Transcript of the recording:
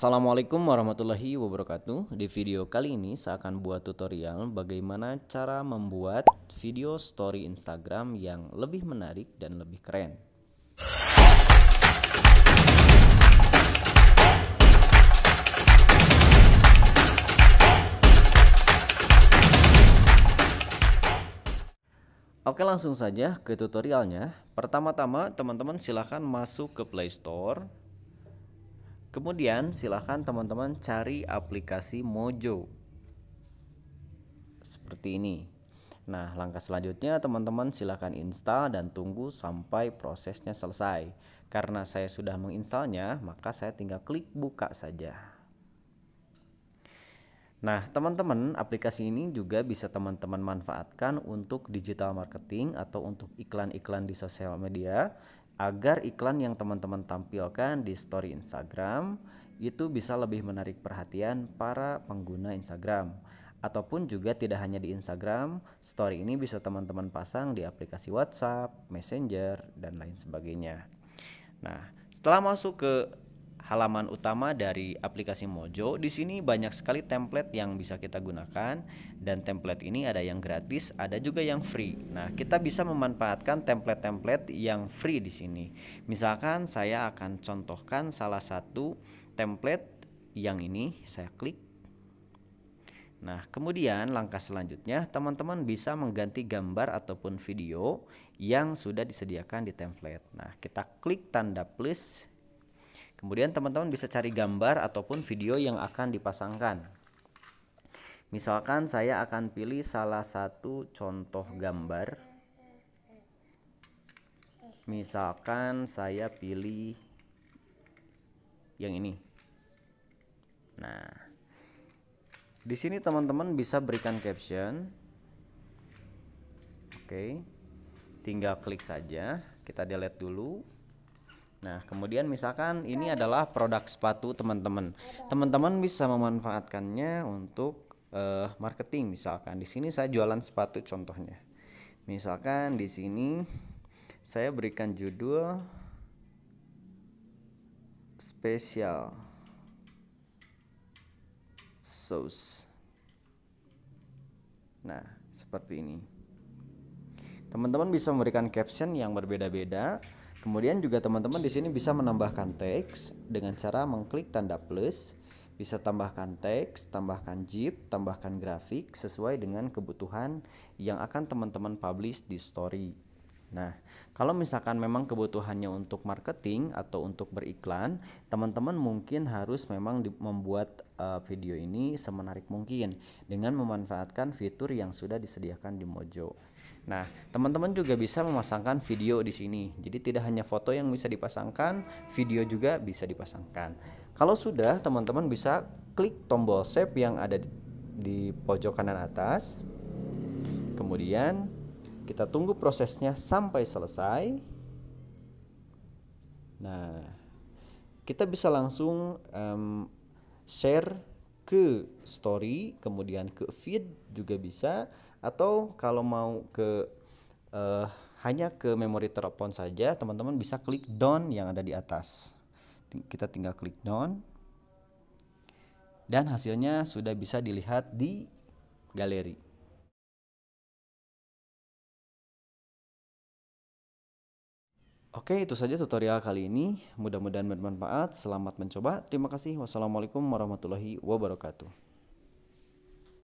Assalamualaikum warahmatullahi wabarakatuh Di video kali ini saya akan buat tutorial bagaimana cara membuat video story Instagram yang lebih menarik dan lebih keren Oke langsung saja ke tutorialnya Pertama-tama teman-teman silahkan masuk ke playstore Kemudian silahkan teman-teman cari aplikasi Mojo seperti ini. Nah, langkah selanjutnya teman-teman silahkan install dan tunggu sampai prosesnya selesai. Karena saya sudah menginstalnya, maka saya tinggal klik buka saja. Nah, teman-teman, aplikasi ini juga bisa teman-teman manfaatkan untuk digital marketing atau untuk iklan-iklan di sosial media agar iklan yang teman-teman tampilkan di story Instagram itu bisa lebih menarik perhatian para pengguna Instagram. Ataupun juga tidak hanya di Instagram, story ini bisa teman-teman pasang di aplikasi WhatsApp, Messenger, dan lain sebagainya. Nah, setelah masuk ke halaman utama dari aplikasi Mojo. Di sini banyak sekali template yang bisa kita gunakan dan template ini ada yang gratis, ada juga yang free. Nah, kita bisa memanfaatkan template-template yang free di sini. Misalkan saya akan contohkan salah satu template yang ini, saya klik Nah, kemudian langkah selanjutnya teman-teman bisa mengganti gambar ataupun video yang sudah disediakan di template. Nah, kita klik tanda plus Kemudian teman-teman bisa cari gambar ataupun video yang akan dipasangkan. Misalkan saya akan pilih salah satu contoh gambar. Misalkan saya pilih yang ini. Nah, di sini teman-teman bisa berikan caption. Oke. Tinggal klik saja. Kita delete dulu. Nah, kemudian misalkan ini adalah produk sepatu teman-teman. Teman-teman bisa memanfaatkannya untuk uh, marketing misalkan. Di sini saya jualan sepatu contohnya. Misalkan di sini saya berikan judul spesial sauce. Nah, seperti ini. Teman-teman bisa memberikan caption yang berbeda-beda Kemudian juga teman-teman di sini bisa menambahkan teks dengan cara mengklik tanda plus, bisa tambahkan teks, tambahkan zip, tambahkan grafik sesuai dengan kebutuhan yang akan teman-teman publish di story. Nah, kalau misalkan memang kebutuhannya untuk marketing atau untuk beriklan, teman-teman mungkin harus memang membuat uh, video ini semenarik mungkin dengan memanfaatkan fitur yang sudah disediakan di Mojo. Nah, teman-teman juga bisa memasangkan video di sini. Jadi tidak hanya foto yang bisa dipasangkan, video juga bisa dipasangkan. Kalau sudah, teman-teman bisa klik tombol save yang ada di, di pojok kanan atas. Kemudian kita tunggu prosesnya sampai selesai. Nah, kita bisa langsung um, share ke story, kemudian ke feed juga bisa, atau kalau mau ke uh, hanya ke memori telepon saja, teman-teman bisa klik down yang ada di atas. Kita tinggal klik down, dan hasilnya sudah bisa dilihat di galeri. Oke, itu saja tutorial kali ini. Mudah-mudahan bermanfaat. Selamat mencoba. Terima kasih. Wassalamualaikum warahmatullahi wabarakatuh.